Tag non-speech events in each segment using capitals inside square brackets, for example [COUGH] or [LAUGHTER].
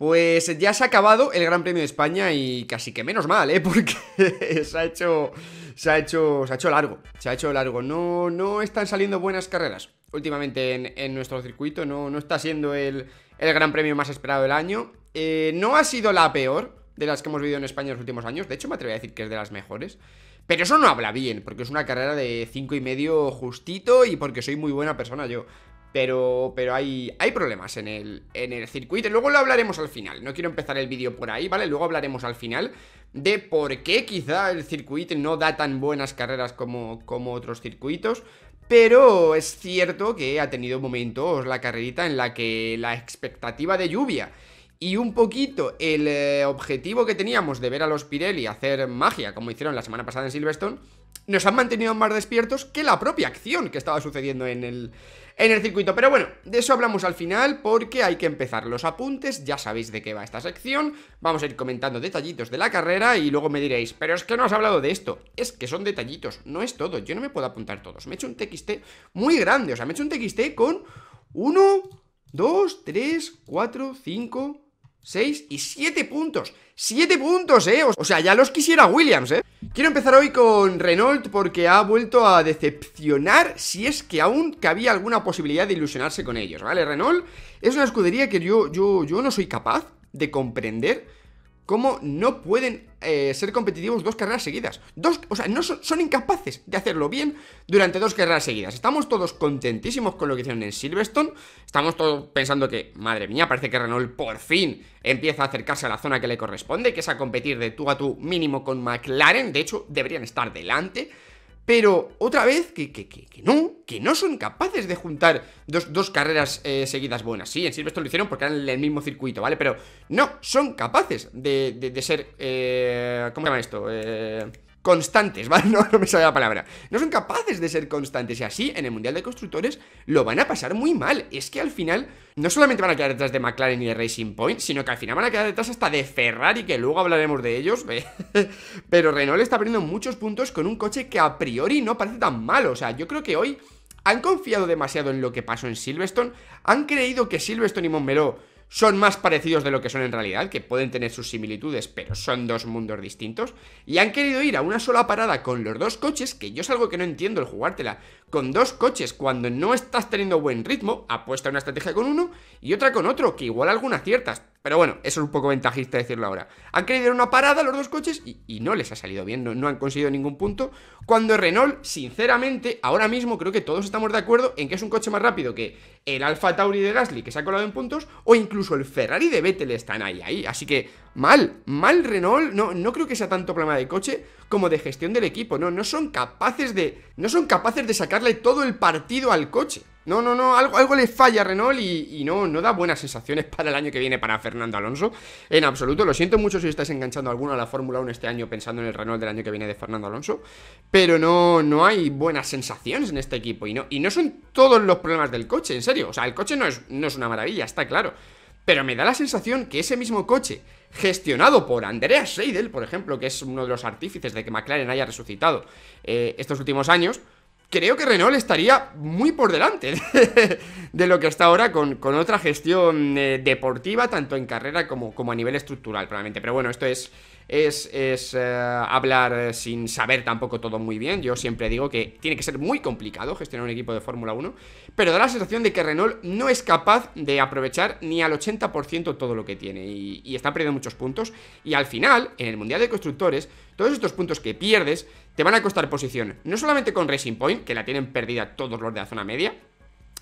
Pues ya se ha acabado el Gran Premio de España y casi que menos mal, ¿eh? [LAUGHS] Porque se ha hecho. Se ha hecho. Se ha hecho largo. Se ha hecho largo. No, no están saliendo buenas carreras últimamente en, nuestro circuito. No, está siendo el, Gran Premio más esperado del año. Eh, no ha sido la peor de las que hemos vivido en España en los últimos años. De hecho, me atrevo a decir que es de las mejores. Pero eso no habla bien, porque es una carrera de cinco y medio justito y porque soy muy buena persona yo. Pero, pero hay, problemas en el, en el circuito. Luego lo hablaremos al final. No quiero empezar el vídeo por ahí, ¿vale? Luego hablaremos al final de por qué quizá el circuito no da tan buenas carreras como, como otros circuitos. Pero es cierto que ha tenido momentos la carrerita en la que la expectativa de lluvia y un poquito el eh, objetivo que teníamos de ver a los Pirelli hacer magia, como hicieron la semana pasada en Silverstone, nos han mantenido más despiertos que la propia acción que estaba sucediendo en el, en el circuito. Pero bueno, de eso hablamos al final porque hay que empezar los apuntes, ya sabéis de qué va esta sección, vamos a ir comentando detallitos de la carrera y luego me diréis, pero es que no has hablado de esto, es que son detallitos, no es todo, yo no me puedo apuntar todos, me he hecho un TXT muy grande, o sea, me he hecho un TXT con 1, 2, 3, 4, 5... 6 y 7 puntos. 7 puntos, ¿eh? O sea, ya los quisiera Williams, ¿eh? Quiero empezar hoy con Renault porque ha vuelto a decepcionar si es que aún había alguna posibilidad de ilusionarse con ellos, ¿vale? Renault es una escudería que yo, yo, yo no soy capaz de comprender cómo no pueden eh, ser competitivos dos carreras seguidas. Dos, o sea, no son, son, incapaces de hacerlo bien durante dos carreras seguidas. Estamos todos contentísimos con lo que hicieron en Silverstone. Estamos todos pensando que, madre mía, parece que Renault por fin empieza a acercarse a la zona que le corresponde, que es a competir de tú a tú mínimo con McLaren. De hecho, deberían estar delante pero otra vez que, que, no, que no son capaces de juntar dos, carreras eh, seguidas buenas. Sí, en esto lo hicieron porque eran en el mismo circuito, ¿vale? Pero no, son capaces de, ser, eh, ¿cómo se llama esto? Eh, constantes, ¿vale? [LAUGHS] No, me sale la palabra. No son capaces de ser constantes y así en el Mundial de Constructores lo van a pasar muy mal. Es que al final no solamente van a quedar detrás de McLaren y de Racing Point, sino que al final van a quedar detrás hasta de Ferrari, que luego hablaremos de ellos. [LAUGHS] Pero Renault está perdiendo muchos puntos con un coche que a priori no parece tan malo. O sea, yo creo que hoy han confiado demasiado en lo que pasó en Silverstone, han creído que Silverstone y Montmeló son más parecidos de lo que son en realidad, que pueden tener sus similitudes, pero son dos mundos distintos, y han querido ir a una sola parada con los dos coches, que yo es algo que no entiendo el jugártela, con dos coches cuando no estás teniendo buen ritmo, apuesta una estrategia con uno y otra con otro, que igual algunas ciertas pero bueno, eso es un poco ventajista decirlo ahora. Han querido ir una parada los dos coches y, no les ha salido bien, no, han conseguido ningún punto. Cuando Renault, sinceramente, ahora mismo creo que todos estamos de acuerdo en que es un coche más rápido que el Alfa Tauri de Gasly, que se ha colado en puntos, o incluso el Ferrari de Vettel están ahí, ahí. Así que mal, mal Renault, no, no creo que sea tanto problema de coche como de gestión del equipo, no, no son capaces de, no son capaces de sacarle todo el partido al coche. No, no, no, algo, algo le falla a Renault y, no, no da buenas sensaciones [LAUGHS] para el año que viene para Fernando Alonso. En absoluto, lo siento mucho si estáis enganchando alguna alguno a la Fórmula 1 este año pensando en el Renault del año que viene de Fernando Alonso, pero no, no hay buenas sensaciones en este equipo y no, y no son todos los problemas del coche, en serio. O sea, el coche no es, no es una maravilla, está claro pero me da la sensación que ese mismo coche, gestionado por Andreas Seidel, por ejemplo, que es uno de los artífices de que McLaren haya resucitado eh, estos últimos años, creo que Renault estaría muy por delante [LAUGHS] de, lo que está ahora con, otra gestión eh, deportiva, tanto en carrera como, como, a nivel estructural, probablemente. Pero bueno, esto es es, eh, hablar eh, sin saber tampoco todo muy bien. Yo siempre digo que tiene que ser muy complicado gestionar un equipo de Fórmula 1, pero da la sensación de que Renault no es capaz de aprovechar ni al 80% todo lo que tiene y, y está perdiendo muchos puntos. Y al final, en el Mundial de Constructores, todos estos puntos que pierdes te van a costar posición, no solamente con Racing Point, que la tienen perdida todos los de la zona media,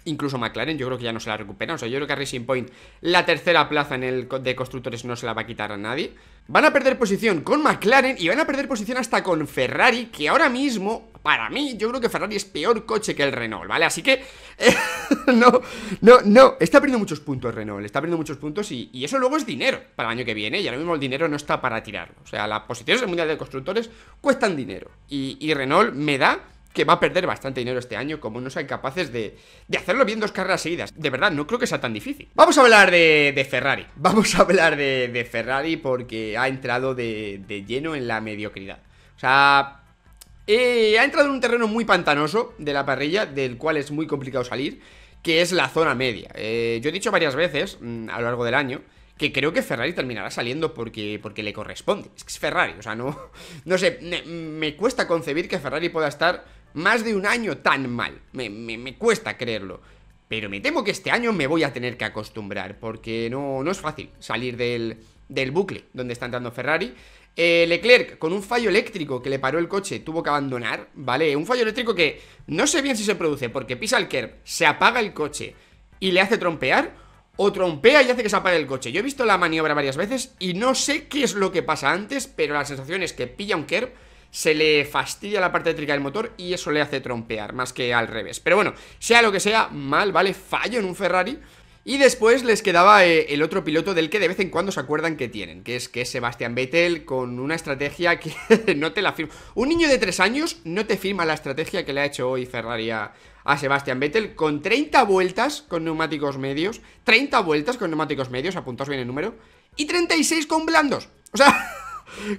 incluso McLaren yo creo que ya no se la recuperan, o sea, yo creo que a Racing Point la tercera plaza en el de constructores no se la va a quitar a nadie. Van a perder posición con McLaren y van a perder posición hasta con Ferrari, que ahora mismo, para mí, yo creo que Ferrari es peor coche que el Renault, ¿vale? Así que, eh, [LAUGHS] no, no, no, está perdiendo muchos puntos Renault, está perdiendo muchos puntos y, eso luego es dinero para el año que viene y ahora mismo el dinero no está para tirarlo. O sea, las posiciones del Mundial de Constructores cuestan dinero y Renault me da que va a perder bastante dinero este año como no sean capaces de, de, hacerlo bien dos carreras seguidas. De verdad, no creo que sea tan difícil. Vamos a hablar de, Ferrari. [LAUGHS] Vamos a hablar de, Ferrari porque ha entrado de, lleno en la mediocridad. O sea, eh, ha entrado en un terreno muy pantanoso de la parrilla, del cual es muy complicado salir, que es la zona media. Eh, yo he dicho varias veces mm, a lo largo del año que creo que Ferrari terminará saliendo porque, porque le corresponde. Es que es Ferrari, o sea, no, [LAUGHS] no sé, me cuesta concebir que Ferrari pueda estar más de un año tan mal. Me, me, cuesta creerlo. Pero me temo que este año me voy a tener que acostumbrar, porque no, no es fácil salir del, del bucle donde está entrando Ferrari. Eh, Leclerc, con un fallo eléctrico que le paró el coche, tuvo que abandonar, ¿vale? Un fallo eléctrico que no sé bien si se produce porque pisa el kerb, se apaga el coche y le hace trompear, o trompea y hace que se apague el coche. Yo he visto la maniobra varias veces y no sé qué es lo que pasa antes, pero la sensación es que pilla un kerb se le fastidia la parte eléctrica del motor y eso le hace trompear, más que al revés. Pero bueno, sea lo que sea, mal, ¿vale? Fallo en un Ferrari. Y después les quedaba eh, el otro piloto del que de vez en cuando se acuerdan que tienen, que es que Sebastian Vettel con una estrategia que [LAUGHS] no te la firma. Un niño de 3 años no te firma la estrategia que le ha hecho hoy Ferrari a, Sebastian Vettel con 30 vueltas con neumáticos medios, 30 vueltas con neumáticos medios, Apuntados bien el número, y 36 con blandos. O sea, [LAUGHS]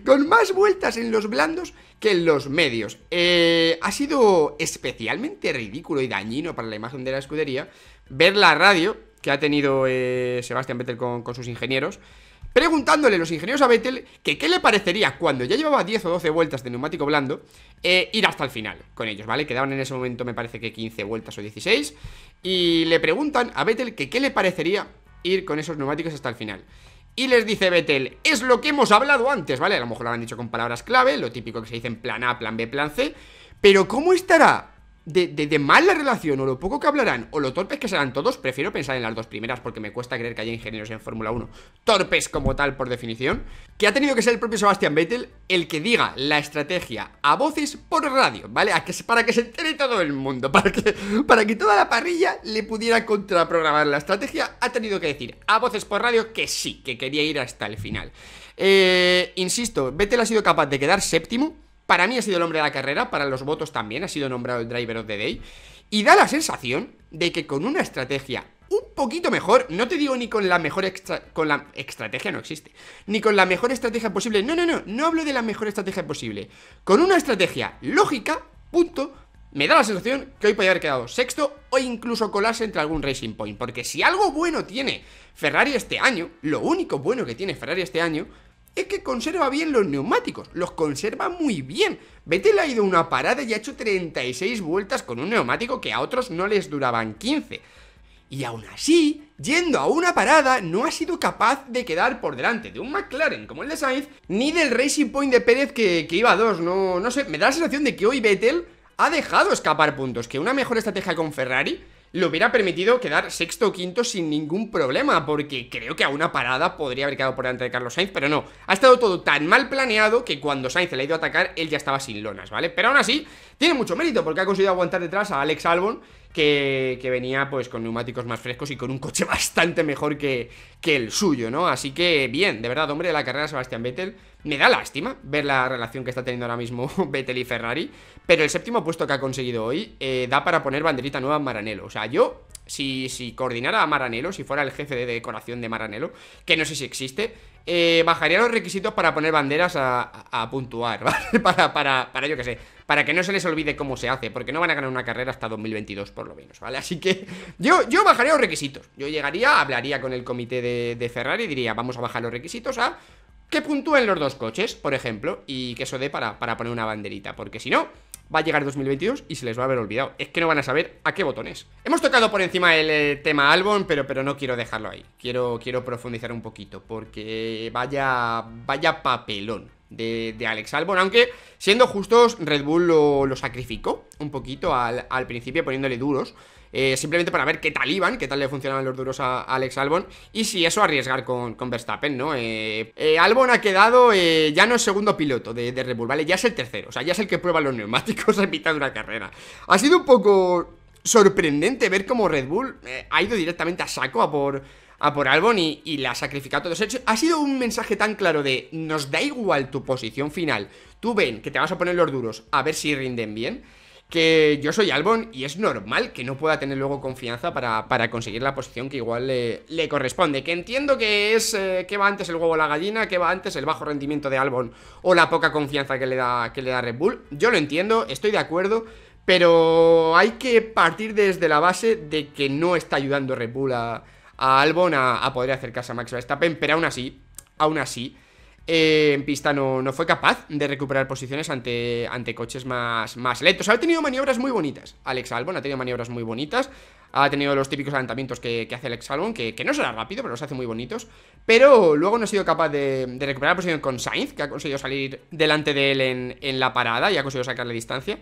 con más vueltas en los blandos que en los medios. Eh, ha sido especialmente ridículo y dañino para la imagen de la escudería ver la radio que ha tenido Sebastian eh, Sebastián Vettel con, sus ingenieros, preguntándole los ingenieros a Vettel que qué le parecería cuando ya llevaba 10 o 12 vueltas de neumático blando eh, ir hasta el final con ellos, ¿vale? Quedaban en ese momento me parece que 15 vueltas o 16 y le preguntan a Vettel que qué le parecería ir con esos neumáticos hasta el final. Y les dice Betel, es lo que hemos hablado antes, ¿vale? A lo mejor lo han dicho con palabras clave, lo típico que se dice en plan A, plan B, plan C. Pero ¿cómo estará de, de, mal la relación o lo poco que hablarán o lo torpes que serán todos, prefiero pensar en las dos primeras porque me cuesta creer que haya ingenieros en Fórmula 1 torpes como tal por definición, que ha tenido que ser el propio Sebastian Vettel el que diga la estrategia a voces por radio, ¿vale? A que, para que se entere todo el mundo, [LAUGHS] para que, para que toda la parrilla le pudiera contraprogramar la estrategia, ha tenido que decir a voces por radio que sí, que quería ir hasta el final. Eh, insisto, Vettel ha sido capaz de quedar séptimo para mí ha sido el hombre de la carrera, para los votos también ha sido nombrado el Driver of the Day. Y da la sensación de que con una estrategia un poquito mejor, no te digo ni con la mejor extra, con la estrategia no existe, ni con la mejor estrategia posible, no, no, no, no hablo de la mejor estrategia posible. Con una estrategia lógica, punto, me da la sensación que hoy podría haber quedado sexto o incluso colarse entre algún Racing Point, porque si algo bueno tiene Ferrari este año, lo único bueno que tiene Ferrari este año es que conserva bien los neumáticos, los conserva muy bien. Vettel ha ido a una parada y ha hecho 36 vueltas con un neumático que a otros no les duraban 15. Y aún así, yendo a una parada, no ha sido capaz de quedar por delante de un McLaren como el de Sainz, ni del Racing Point de Pérez que, iba a dos, no, no sé, me da la sensación de que hoy Vettel ha dejado escapar puntos, que una mejor estrategia con Ferrari le hubiera permitido quedar sexto o quinto sin ningún problema, porque creo que a una parada podría haber quedado por delante de Carlos Sainz, pero no. Ha estado todo tan mal planeado que cuando Sainz le ha ido a atacar, él ya estaba sin lonas, ¿vale? Pero aún así, tiene mucho mérito, porque ha conseguido aguantar detrás a Alex Albon que, venía pues con neumáticos más frescos y con un coche [LAUGHS] bastante mejor que, que el suyo, ¿no? Así que bien, de verdad, hombre de la carrera Sebastián Vettel, me da lástima ver la relación que está teniendo ahora mismo [LAUGHS] Vettel y Ferrari, pero el séptimo puesto que ha conseguido hoy eh, da para poner banderita nueva en Maranello, o sea, yo si, coordinara a Maranelo, si fuera el jefe de decoración de Maranelo, que no sé si existe, eh, bajaría los requisitos para poner banderas a, puntuar, [LAUGHS] ¿vale? Para, para, para yo que sé, para que no se les olvide cómo se hace, porque no van a ganar una carrera hasta 2022 por lo menos, ¿vale? Así que yo, yo bajaría los requisitos, yo llegaría, hablaría con el comité de, de Ferrari y diría, vamos a bajar los requisitos a que puntúen los dos coches, por ejemplo, y que eso dé para, para poner una banderita, porque si no va a llegar 2022 y se les va a haber olvidado. Es que no van a saber a qué botones. Hemos tocado por encima el eh, tema álbum pero, pero no quiero dejarlo ahí. Quiero, quiero profundizar un poquito, porque vaya, vaya papelón de, Alex Albon, aunque siendo justos, Red Bull lo, sacrificó un poquito al, principio poniéndole duros. Eh, simplemente para ver qué tal iban, qué tal le funcionaban los duros a Alex Albon y si eso arriesgar con, Verstappen, ¿no? Eh, eh, Albon ha quedado, ya no es segundo piloto de, de, Red Bull, ¿vale? Ya es el tercero, o sea, ya es el que prueba los neumáticos [LAUGHS] en mitad de una carrera. Ha sido un poco sorprendente ver cómo Red Bull ha ido directamente a saco a por a por Albon y, la ha sacrificado todos hechos. Ha sido un mensaje tan claro de nos da igual tu posición final. Tú ven que te vas a poner los duros a ver si rinden bien. Que yo soy Albon y es normal que no pueda tener luego confianza para, conseguir la posición que igual le, corresponde. Que entiendo que es eh, que va antes el huevo la gallina, que va antes el bajo rendimiento de Albon o la poca confianza que le da, que le da Red Bull. Yo lo entiendo, estoy de acuerdo. Pero hay que partir desde la base de que no está ayudando Red Bull a, a Albon a, poder acercarse a Max Verstappen, pero aún así, aún así, eh, en pista no, no, fue capaz de recuperar posiciones ante, ante coches más, más lentos. Ha tenido maniobras muy bonitas. Alex Albon ha tenido maniobras muy bonitas. Ha tenido los típicos adelantamientos que, hace Alex Albon, que, no será rápido, pero los hace muy bonitos. Pero luego no ha sido capaz de, recuperar posición con Sainz, que ha conseguido salir delante de él en, en la parada y ha conseguido sacarle distancia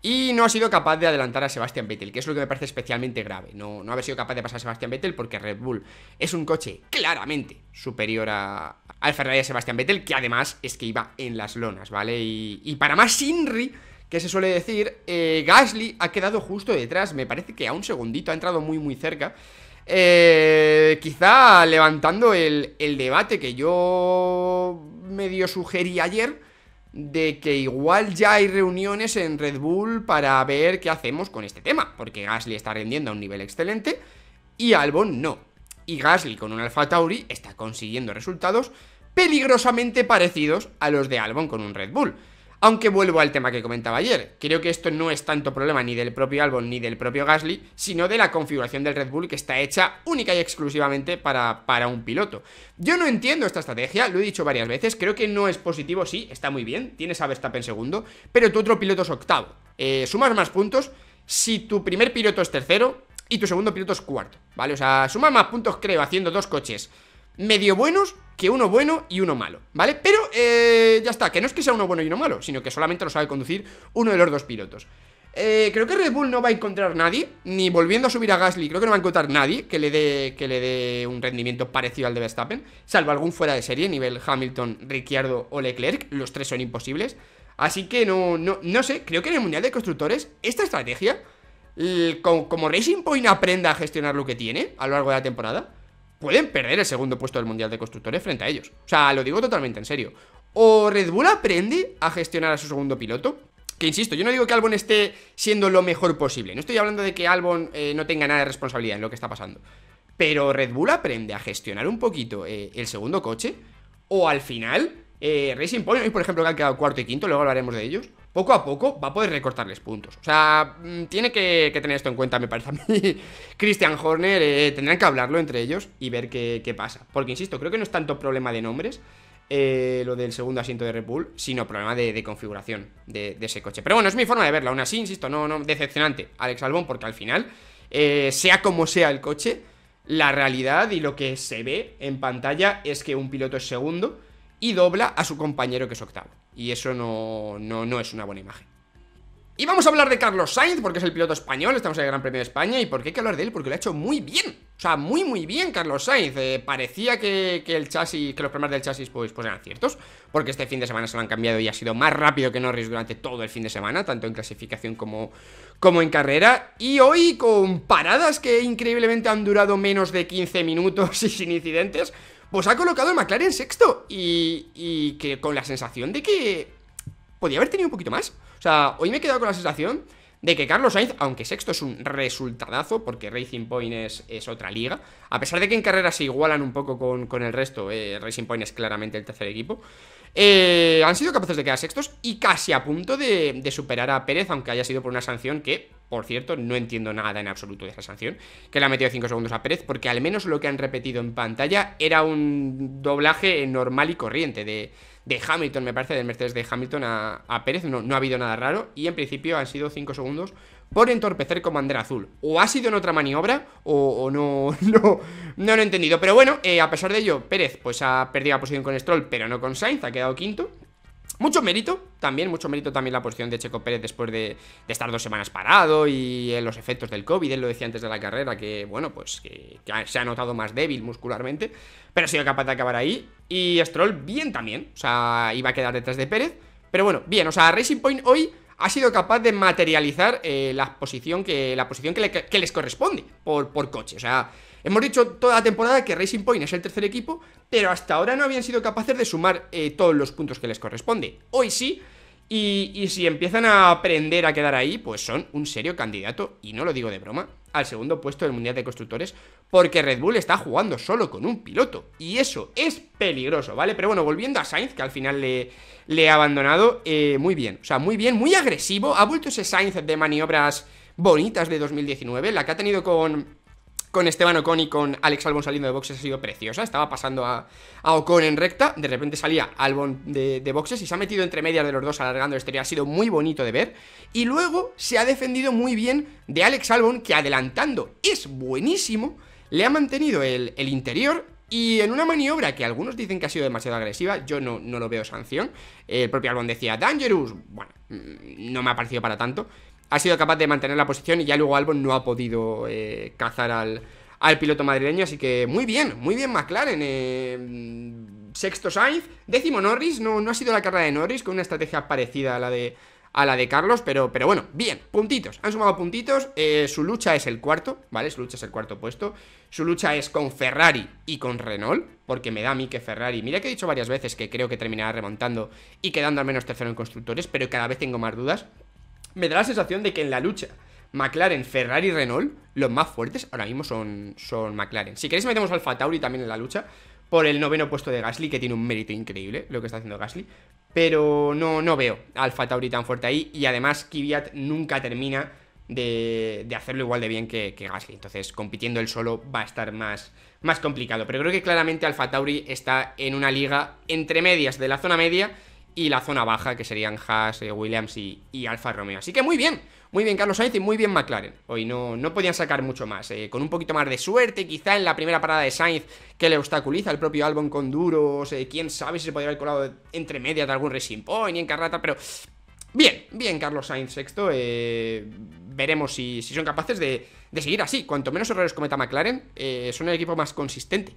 y no ha sido capaz de adelantar a Sebastian Vettel, que es lo que me parece especialmente grave, no, no haber sido capaz de pasar a Sebastian Vettel porque Red Bull es un coche claramente superior a, al Ferrari de Sebastian Vettel, que además es que iba en las lonas, ¿vale? Y, y para más Inri, que se suele decir, eh, Gasly ha quedado justo detrás, me parece que a un segundito ha entrado muy muy cerca. Eh, quizá levantando el, el debate que yo medio sugerí ayer, de que igual ya hay reuniones en Red Bull para ver qué hacemos con este tema, porque Gasly está rendiendo a un nivel excelente y Albon no. Y Gasly con un AlphaTauri Tauri está consiguiendo resultados peligrosamente parecidos a los de Albon con un Red Bull. Aunque vuelvo al tema que comentaba ayer, creo que esto no es tanto problema ni del propio Albon ni del propio Gasly, sino de la configuración del Red Bull que está hecha única y exclusivamente para, para un piloto. Yo no entiendo esta estrategia, lo he dicho varias veces, creo que no es positivo, sí, está muy bien, tienes a Verstappen segundo, pero tu otro piloto es octavo. Eh, sumas más puntos si tu primer piloto es tercero y tu segundo piloto es cuarto, ¿vale? O sea, sumas más puntos, creo, haciendo dos coches medio buenos que uno bueno y uno malo, ¿vale? Pero eh, ya está, que no es que sea uno bueno y uno malo, sino que solamente lo sabe conducir uno de los dos pilotos. Eh, creo que Red Bull no va a encontrar nadie, ni volviendo a subir a Gasly, creo que no va a encontrar nadie que le dé, que le dé un rendimiento parecido al de Verstappen, salvo algún fuera de serie, nivel Hamilton, Ricciardo o Leclerc, los tres son imposibles. Así que no, no, sé, creo que en el Mundial de Constructores, esta estrategia, como Racing Point aprenda a gestionar lo que tiene a lo largo de la temporada, pueden perder el segundo puesto del Mundial de Constructores frente a ellos. O sea, lo digo totalmente en serio. O Red Bull aprende a gestionar a su segundo piloto, que insisto, yo no digo que Albon esté siendo lo mejor posible. No estoy hablando de que Albon eh, no tenga nada de responsabilidad en lo que está pasando. Pero Red Bull aprende a gestionar un poquito eh, el segundo coche. O al final, eh, Racing Point, por ejemplo que han quedado cuarto y quinto, luego hablaremos de ellos poco a poco va a poder recortarles puntos. O sea, mm, tiene que, tener esto en cuenta, me parece a mí. [LAUGHS] Christian Horner eh, tendrán que hablarlo entre ellos y ver qué, pasa. Porque, insisto, creo que no es tanto problema de nombres. Eh, lo del segundo asiento de Red Bull, sino problema de, configuración de, ese coche. Pero bueno, es mi forma de verlo. Aún así, insisto, no, no, decepcionante Alex Albon, porque al final, eh, sea como sea el coche, la realidad y lo que se ve en pantalla es que un piloto es segundo y dobla a su compañero que es octavo y eso no, no, es una buena imagen. Y vamos a hablar de Carlos Sainz, porque es el piloto español, estamos en el Gran Premio de España, y qué hay que hablar de él, porque lo ha hecho muy bien. O sea, muy, muy bien Carlos Sainz. Eh, parecía que, el chasis, que los problemas del chasis pues, pues eran ciertos, porque este fin de semana se lo han cambiado y ha sido más rápido que Norris durante todo el fin de semana, tanto en clasificación como, como en carrera. Y hoy con paradas que increíblemente han durado menos de 15 minutos [LAUGHS] y sin incidentes, pues ha colocado el McLaren sexto. Y, y que con la sensación de que podía haber tenido un poquito más. O sea, hoy me he quedado con la sensación de que Carlos Sainz, aunque sexto es un resultadazo, porque Racing Point es, otra liga, a pesar de que en carrera se igualan un poco con, el resto, eh, Racing Point es claramente el tercer equipo. Eh, han sido capaces de quedar sextos y casi a punto de, superar a Pérez, aunque haya sido por una sanción que, por cierto, no entiendo nada en absoluto de esa sanción, que le ha metido 5 segundos a Pérez, porque al menos lo que han repetido en pantalla era un doblaje normal y corriente de, Hamilton, me parece, de Mercedes de Hamilton a, Pérez, no, no ha habido nada raro y en principio han sido 5 segundos por entorpecer con bandera azul. O ha sido en otra maniobra, o, [LAUGHS] no, no, lo he entendido. Pero bueno, eh, a pesar de ello, Pérez pues ha perdido la posición con Stroll, pero no con Sainz, ha quedado quinto. Mucho mérito, también, mucho mérito también la posición de Checo Pérez después de, estar dos semanas parado y eh, los efectos del COVID, él lo decía antes de la carrera, que bueno, pues que, se ha notado más débil muscularmente, pero ha sido capaz de acabar ahí. Y Stroll bien también, o sea, iba a quedar detrás de Pérez, pero bueno, bien, o sea, Racing Point hoy ha sido capaz de materializar eh, la posición, que, la posición que, les corresponde por, por coche. O sea, Hemos dicho toda la temporada que Racing Point es el tercer equipo, pero hasta ahora no habían sido capaces de sumar eh, todos los puntos que les corresponde. Hoy sí, y, si empiezan a aprender a quedar ahí, pues son un serio candidato, y no lo digo de broma, al segundo puesto del Mundial de Constructores, porque Red Bull está jugando solo con un piloto, y eso es peligroso, ¿vale? Pero bueno, volviendo a Sainz, que al final le, le ha abandonado, eh, muy bien, o sea, muy bien, muy agresivo, ha vuelto ese Sainz de maniobras bonitas de 2019, la que ha tenido con con Esteban Ocon y con Alex Albon saliendo de boxes ha sido preciosa. Estaba pasando a, Ocon en recta, de repente salía Albon de, boxes y se ha metido entre medias de los dos alargando el exterior. Ha sido muy bonito de ver. Y luego se ha defendido muy bien de Alex Albon, que adelantando es buenísimo, le ha mantenido el, el interior. Y en una maniobra que algunos dicen que ha sido demasiado agresiva, yo no, no lo veo sanción. El propio Albon decía, Dangerous. Bueno, mm, no me ha parecido para tanto ha sido capaz de mantener la posición y ya luego Albon no ha podido eh, cazar al, piloto madrileño. Así que muy bien, muy bien McLaren. Eh, sexto Sainz, décimo Norris, no, no ha sido la carrera de Norris, con una estrategia parecida a la de, a la de Carlos, pero, pero bueno, bien, puntitos, han sumado puntitos, eh, su lucha es el cuarto, ¿vale? Su lucha es el cuarto puesto, su lucha es con Ferrari y con Renault, porque me da a mí que Ferrari, mira que he dicho varias veces que creo que terminará remontando y quedando al menos tercero en constructores, pero cada vez tengo más dudas, me da la sensación de que en la lucha McLaren, Ferrari y Renault, los más fuertes ahora mismo son, son McLaren. Si queréis metemos Alfa Tauri también en la lucha por el noveno puesto de Gasly, que tiene un mérito increíble lo que está haciendo Gasly. Pero no, no veo Alfa Tauri tan fuerte ahí. Y además Kvyat nunca termina de, de, hacerlo igual de bien que, que, Gasly. Entonces, compitiendo él solo va a estar más, más complicado. Pero creo que claramente Alfa Tauri está en una liga entre medias de la zona media y la zona baja, que serían Haas, eh, Williams y, Alfa Romeo. Así que muy bien, muy bien Carlos Sainz y muy bien McLaren. Hoy no, no podían sacar mucho más, eh, con un poquito más de suerte, quizá en la primera parada de Sainz, que le obstaculiza el propio Albon con duros, eh, quién sabe si se podría haber colado entre medias de algún Racing Point y en Carrata, pero... Bien, bien Carlos Sainz sexto, veremos si, son capaces de, de, seguir así, cuanto menos errores cometa McLaren, son el equipo más consistente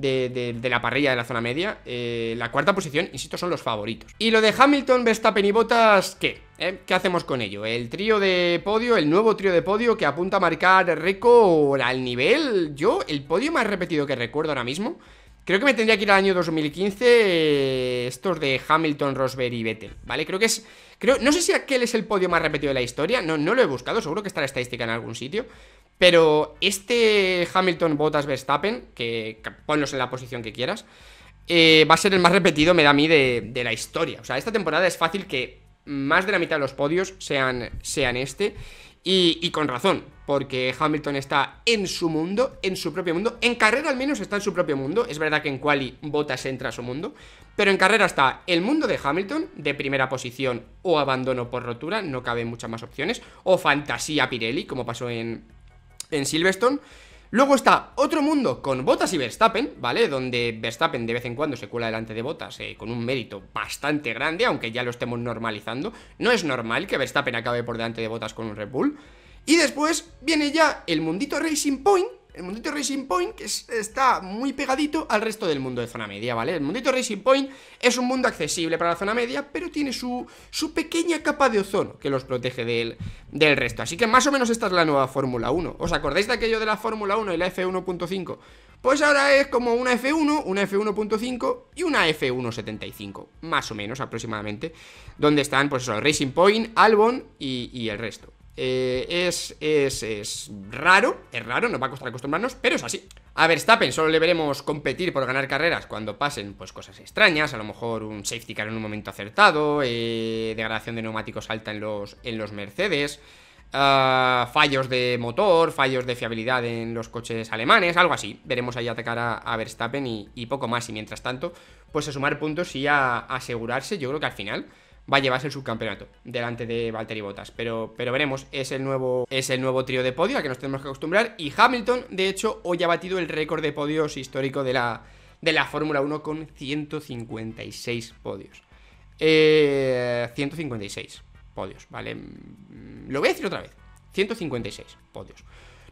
de, la parrilla de la zona media. Eh, la cuarta posición, insisto, son los favoritos. Y lo de Hamilton, Verstappen y Bottas, ¿qué? ¿Eh? ¿Qué hacemos con ello? El trío de podio, el nuevo trío de podio que apunta a marcar récord al nivel. Yo, el podio más repetido que recuerdo ahora mismo, Creo que me tendría que ir al año 2015 eh, estos de Hamilton, Rosberg y Vettel, ¿vale? Creo que es... Creo, no sé si aquel es el podio más repetido de la historia, no, no lo he buscado, seguro que está la estadística en algún sitio, pero este Hamilton botas Verstappen, que, ponlos en la posición que quieras, eh, va a ser el más repetido, me da a mí, de, la historia. O sea, esta temporada es fácil que más de la mitad de los podios sean, sean este. Y, con razón, porque Hamilton está en su mundo, en su propio mundo. En carrera al menos está en su propio mundo. Es verdad que en quali Botas entra a su mundo. Pero en carrera está el mundo de Hamilton, de primera posición o abandono por rotura, no caben muchas más opciones. O fantasía Pirelli, como pasó en, en Silverstone. Luego está otro mundo con Botas y Verstappen, ¿vale? Donde Verstappen de vez en cuando se cuela delante de Botas eh, con un mérito bastante grande, aunque ya lo estemos normalizando. No es normal que Verstappen acabe por delante de Botas con un Red Bull. Y después viene ya el mundito Racing Point, el mundito Racing Point está muy pegadito al resto del mundo de zona media, ¿vale? El mundito Racing Point es un mundo accesible para la zona media, pero tiene su, su pequeña capa de ozono que los protege del, del resto. Así que más o menos esta es la nueva Fórmula 1. ¿Os acordáis de aquello de la Fórmula 1 y la F1.5? Pues ahora es como una F1, una F1.5 y una F1.75, más o menos aproximadamente, donde están pues eso, el Racing Point, Albon y el resto. Eh, es, es, raro, es raro, nos va a costar acostumbrarnos, pero es así. A Verstappen solo le veremos competir por ganar carreras cuando pasen pues cosas extrañas, a lo mejor un safety car en un momento acertado, eh, degradación de neumáticos alta en los, en los Mercedes, ah, fallos de motor, fallos de fiabilidad en los coches alemanes, algo así. Veremos ahí atacar a, a Verstappen y, poco más. Y mientras tanto, pues a sumar puntos y a asegurarse, yo creo que al final va a llevarse el subcampeonato delante de Valtteri Bottas. Pero, pero veremos, es el nuevo, es el nuevo trío de podio a que nos tenemos que acostumbrar. Y Hamilton, de hecho, hoy ha batido el récord de podios histórico de la, de la Fórmula 1 con 156 podios. Eh, 156 podios, ¿vale? Mm, lo voy a decir otra vez. 156 podios.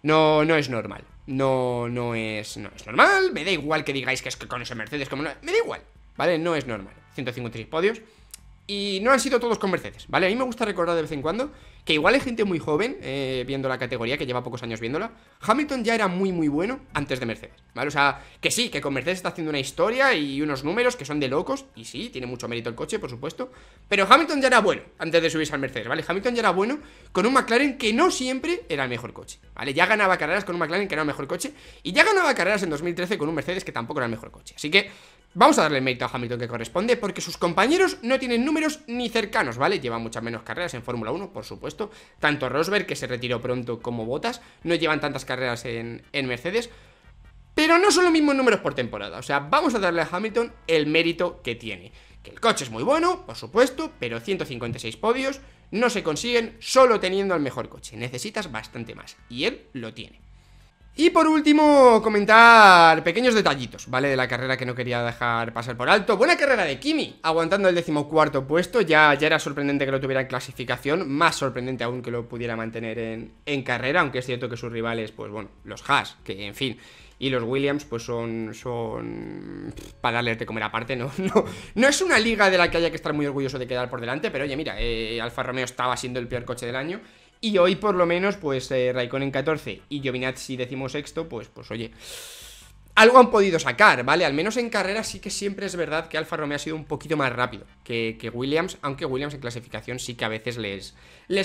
No, no es normal. No, no es, no es normal. Me da igual que digáis que es que con ese Mercedes como no. Me da igual, ¿vale? No es normal. 156 podios. Y no han sido todos con Mercedes, ¿vale? A mí me gusta recordar de vez en cuando que igual hay gente muy joven eh, viendo la categoría, que lleva pocos años viéndola. Hamilton ya era muy, muy bueno antes de Mercedes, ¿vale? O sea, que sí, que con Mercedes está haciendo una historia y unos números que son de locos, y sí, tiene mucho mérito el coche, por supuesto, pero Hamilton ya era bueno antes de subirse al Mercedes, ¿vale? Hamilton ya era bueno con un McLaren que no siempre era el mejor coche, ¿vale? Ya ganaba carreras con un McLaren que era el mejor coche, y ya ganaba carreras en 2013 con un Mercedes que tampoco era el mejor coche. Así que Vamos a darle el mérito a Hamilton que corresponde porque sus compañeros no tienen números ni cercanos, ¿vale? Lleva muchas menos carreras en Fórmula 1, por supuesto. Tanto Rosberg, que se retiró pronto, como Botas, no llevan tantas carreras en, Mercedes. Pero no son los mismos números por temporada. O sea, vamos a darle a Hamilton el mérito que tiene. Que el coche es muy bueno, por supuesto, pero 156 podios no se consiguen solo teniendo el mejor coche. Necesitas bastante más. Y él lo tiene. Y por último, comentar pequeños detallitos, ¿vale? De la carrera que no quería dejar pasar por alto. Buena carrera de Kimi, aguantando el decimocuarto puesto. Ya, ya era sorprendente que lo tuviera en clasificación, más sorprendente aún que lo pudiera mantener en, carrera, aunque es cierto que sus rivales, pues bueno, los Haas, que en fin, y los Williams pues son son para darles de comer aparte no [LAUGHS] no no es una liga de la que haya que estar muy orgulloso de quedar por delante pero oye mira eh, Alfa Romeo estaba siendo el peor coche del año y hoy por lo menos, pues eh, Raikkonen 14 y Giovinazzi sexto pues, pues oye, algo han podido sacar, ¿vale? Al menos en carrera sí que siempre es verdad que Alfa Romeo ha sido un poquito más rápido que, Williams, aunque Williams en clasificación sí que a veces les,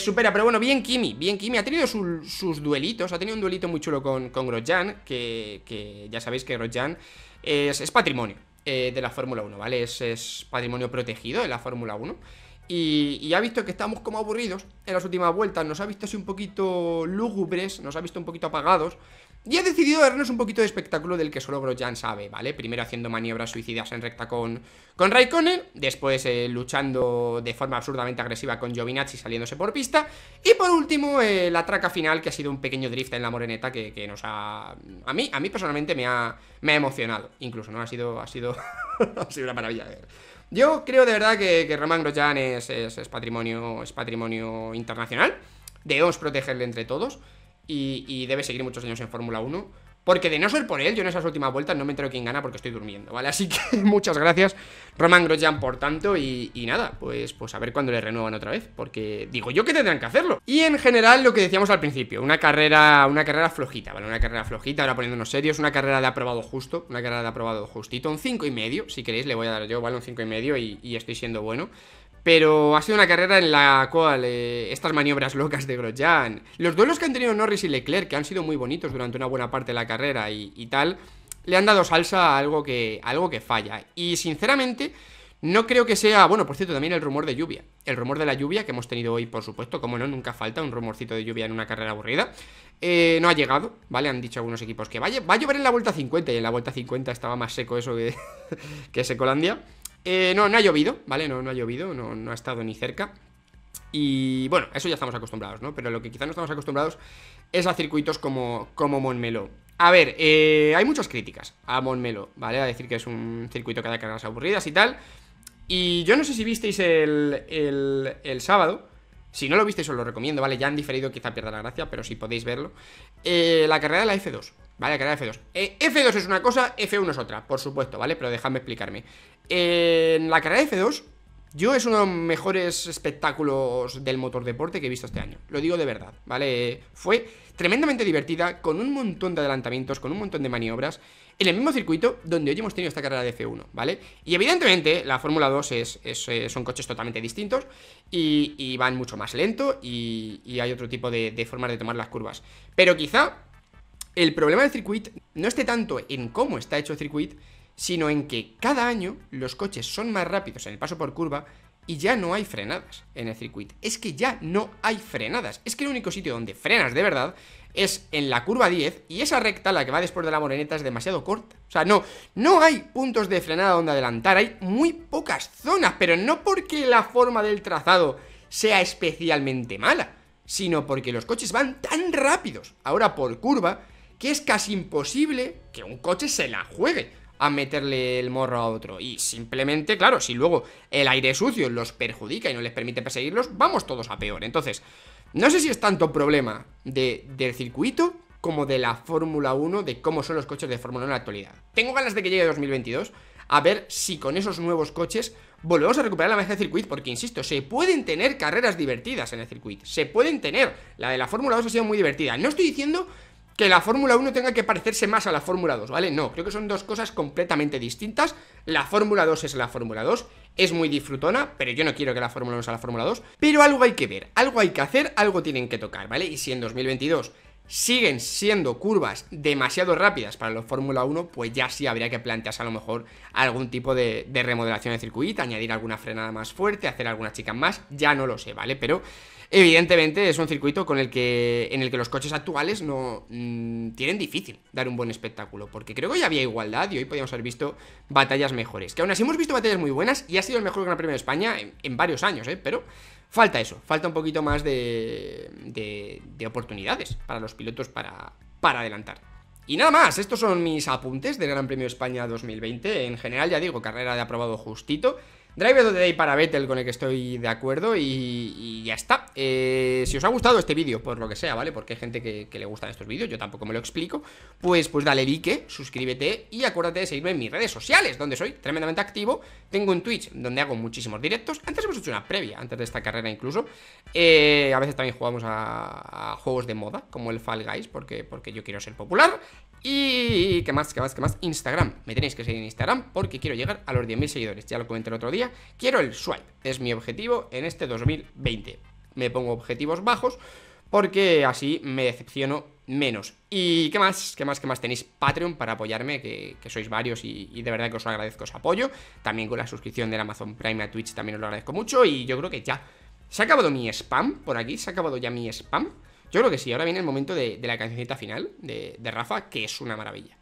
supera. Pero bueno, bien Kimi, bien Kimi, ha tenido sus duelitos, ha tenido un duelito muy chulo con, con Grosjean, que, ya sabéis que Grosjean es, patrimonio eh, de la Fórmula 1, ¿vale? Es, es patrimonio protegido de la Fórmula 1. Y, ha visto que estamos como aburridos en las últimas vueltas, nos ha visto así un poquito lúgubres, nos ha visto un poquito apagados. Y ha decidido darnos un poquito de espectáculo del que solo Grosjean sabe, ¿vale? Primero haciendo maniobras suicidas en recta con, con Raikkonen, después eh, luchando de forma absurdamente agresiva con Giovinazzi saliéndose por pista, y por último eh, la traca final que ha sido un pequeño drift en la moreneta que, nos ha... A mí, a mí personalmente me ha, me emocionado, incluso, ¿no? Ha sido, ha sido, [LAUGHS] ha sido una maravilla. Eh. Yo creo de verdad que, que Román Grosjean es, patrimonio, es patrimonio internacional. Debemos protegerle entre todos y, y debe seguir muchos años en Fórmula 1 porque de no ser por él, yo en esas últimas vueltas no me entero quién gana porque estoy durmiendo, ¿vale? Así que [LAUGHS] muchas gracias, Roman Grosjean, por tanto. Y, nada, pues, pues a ver cuándo le renuevan otra vez, porque digo yo que tendrán que hacerlo. Y en general, lo que decíamos al principio, una carrera, una carrera flojita, ¿vale? Una carrera flojita, ahora poniéndonos serios, una carrera de aprobado justo, una carrera de aprobado justito, un 5 y medio, si queréis, le voy a dar yo, ¿vale? Un 5 y medio y estoy siendo bueno. Pero ha sido una carrera en la cual eh, estas maniobras locas de Grosjean, los duelos que han tenido Norris y Leclerc, que han sido muy bonitos durante una buena parte de la carrera y, tal, le han dado salsa a algo que, algo que falla. Y sinceramente, no creo que sea, bueno, por cierto, también el rumor de lluvia. El rumor de la lluvia que hemos tenido hoy, por supuesto, como no, nunca falta un rumorcito de lluvia en una carrera aburrida. Eh, no ha llegado, ¿vale? Han dicho algunos equipos que va a, va a llover en la vuelta 50 y en la vuelta 50 estaba más seco eso que, [LAUGHS] que Secolandia. Eh, no, no ha llovido, ¿vale? No, no ha llovido, no, no ha estado ni cerca. Y bueno, eso ya estamos acostumbrados, ¿no? Pero lo que quizás no estamos acostumbrados es a circuitos como, como Monmelo. A ver, eh, hay muchas críticas a Monmelo, ¿vale? A decir que es un circuito que da carreras aburridas y tal. Y yo no sé si visteis el, sábado. Si no lo visteis, os lo recomiendo, ¿vale? Ya han diferido, quizá pierda la gracia, pero si podéis verlo. Eh, la carrera de la F2, ¿Vale? de F2. F2 es una cosa, F1 es otra, por supuesto, ¿vale? Pero dejadme explicarme. en la carrera F2, yo es uno de los mejores espectáculos del motor deporte que he visto este año. Lo digo de verdad, ¿vale? Fue tremendamente divertida, con un montón de adelantamientos, con un montón de maniobras, en el mismo circuito donde hoy hemos tenido esta carrera de F1, ¿vale? Y evidentemente la Fórmula 2 es, eh, son coches totalmente distintos y, van mucho más lento y, hay otro tipo de, de formas de tomar las curvas. Pero quizá el problema del circuit no esté tanto en cómo está hecho el circuit, sino en que cada año los coches son más rápidos en el paso por curva y ya no hay frenadas en el circuit. Es que ya no hay frenadas. Es que el único sitio donde frenas de verdad es en la curva 10 y esa recta, la que va después de la moreneta, es demasiado corta. O sea, no, no hay puntos de frenada donde adelantar, hay muy pocas zonas, pero no porque la forma del trazado sea especialmente mala, sino porque los coches van tan rápidos ahora por curva que es casi imposible que un coche se la juegue a meterle el morro a otro. Y simplemente, claro, si luego el aire sucio los perjudica y no les permite perseguirlos, vamos todos a peor. Entonces, no sé si es tanto problema de, del circuito como de la Fórmula 1, de cómo son los coches de Fórmula 1 en la actualidad. Tengo ganas de que llegue 2022 a ver si con esos nuevos coches volvemos a recuperar la magia del circuito, porque insisto, se pueden tener carreras divertidas en el circuito, se pueden tener, la de la Fórmula 2 ha sido muy divertida, no estoy diciendo que la Fórmula 1 tenga que parecerse más a la Fórmula 2, ¿vale? No, creo que son dos cosas completamente distintas. La Fórmula 2 es la Fórmula 2, es muy disfrutona, pero yo no quiero que la Fórmula 1 sea la Fórmula 2. Pero algo hay que ver, algo hay que hacer, algo tienen que tocar, ¿vale? Y si en 2022 siguen siendo curvas demasiado rápidas para la Fórmula 1, pues ya sí habría que plantearse a lo mejor algún tipo de, remodelación de circuito, añadir alguna frenada más fuerte, hacer algunas chicas más, ya no lo sé, ¿vale? Pero Evidentemente es un circuito con el que, en el que los coches actuales no mm, tienen difícil dar un buen espectáculo, porque creo que ya había igualdad y hoy podíamos haber visto batallas mejores. Que aún así hemos visto batallas muy buenas y ha sido el mejor Gran Premio de España en, varios años, ¿eh? pero falta eso, falta un poquito más de, oportunidades para los pilotos para, para adelantar. Y nada más, estos son mis apuntes del Gran Premio de España 2020. En general, ya digo, carrera de aprobado justito. Driver of Day para Vettel, con el que estoy de acuerdo. Y, ya está. Eh, si os ha gustado este vídeo, por lo que sea, ¿vale? Porque hay gente que, le gustan estos vídeos, yo tampoco me lo explico. Pues, pues dale like, suscríbete y acuérdate de seguirme en mis redes sociales, donde soy tremendamente activo. Tengo un Twitch, donde hago muchísimos directos. Antes hemos hecho una previa, antes de esta carrera incluso. Eh, a veces también jugamos a, juegos de moda, como el Fall Guys, porque, porque yo quiero ser popular. Y qué más, qué más, qué más. Instagram. Me tenéis que seguir en Instagram porque quiero llegar a los 10.000 seguidores. Ya lo comenté el otro día. Quiero el swipe. Es mi objetivo en este 2020. Me pongo objetivos bajos porque así me decepciono menos. ¿Y qué más? ¿Qué más? ¿Qué más tenéis? Patreon para apoyarme, que, sois varios y, de verdad que os agradezco su apoyo. También con la suscripción del Amazon Prime a Twitch también os lo agradezco mucho y yo creo que ya. Se ha acabado mi spam por aquí, se ha acabado ya mi spam. Yo creo que sí, ahora viene el momento de, la cancioncita final de Rafa, que es una maravilla.